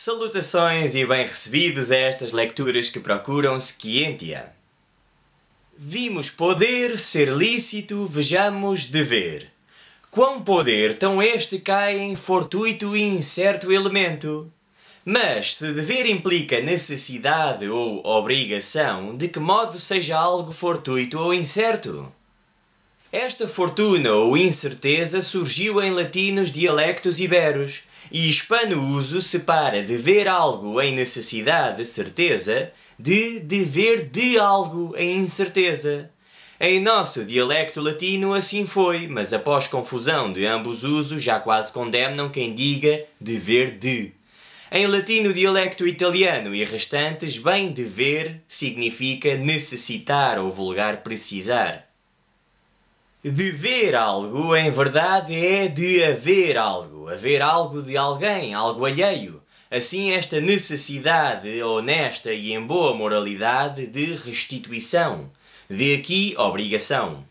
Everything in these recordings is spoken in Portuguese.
Salutações e bem recebidos a estas leituras que procuram Scientia. Vimos poder ser lícito, vejamos dever. Quão poder tão este cai em fortuito e incerto elemento? Mas se dever implica necessidade ou obrigação, de que modo seja algo fortuito ou incerto? Esta fortuna ou incerteza surgiu em latinos dialectos iberos, e hispano-uso separa dever algo em necessidade de certeza de dever de algo em incerteza. Em nosso dialecto latino assim foi, mas após confusão de ambos usos já quase condemnam quem diga dever de. Em latino dialecto italiano e restantes, bem dever significa necessitar ou vulgar precisar. De ver algo, em verdade, é de haver algo. Haver algo de alguém, algo alheio. Assim, esta necessidade honesta e em boa moralidade de restituição. De aqui, obrigação.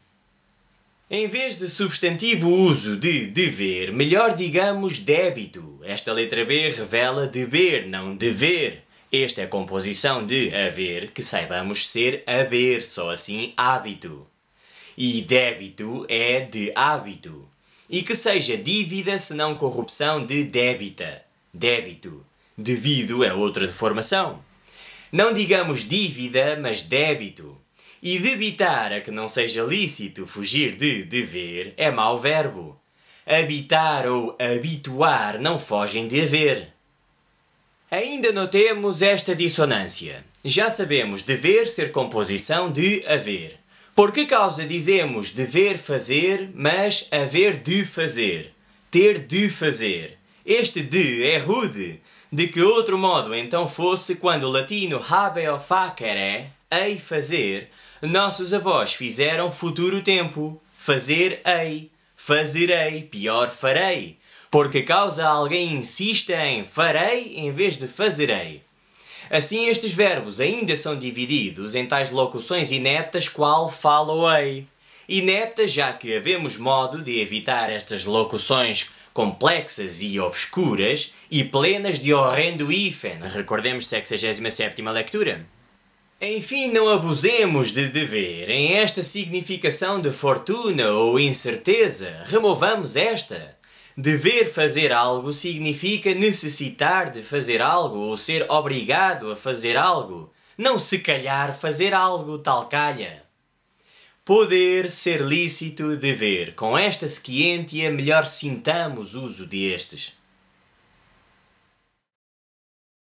Em vez de substantivo uso de dever, melhor digamos débito. Esta letra B revela deber, não dever. Esta é a composição de haver, que saibamos ser haver, só assim hábito. E débito é de hábito. E que seja dívida senão corrupção de débita. Débito. Devido é outra deformação. Não digamos dívida, mas débito. E debitar a que não seja lícito fugir de dever é mau verbo. Habitar ou habituar não fogem de haver. Ainda notemos esta dissonância. Já sabemos dever ser composição de haver. Por que causa dizemos dever fazer, mas haver de fazer? Ter de fazer. Este de é rude, de que outro modo então fosse quando o latino habeo facere, é, ei fazer, nossos avós fizeram futuro tempo, fazer ei, fazerei, pior farei, Por que causa alguém insiste em farei em vez de fazerei. Assim, estes verbos ainda são divididos em tais locuções inetas qual faloei. Ineta, já que havemos modo de evitar estas locuções complexas e obscuras e plenas de horrendo hífen, recordemos 67 leitura. Enfim, não abusemos de dever em esta significação de fortuna ou incerteza, removamos esta. Dever fazer algo significa necessitar de fazer algo ou ser obrigado a fazer algo. Não se calhar fazer algo tal calha. Poder ser lícito dever. Com esta sequente melhor sintamos uso destes.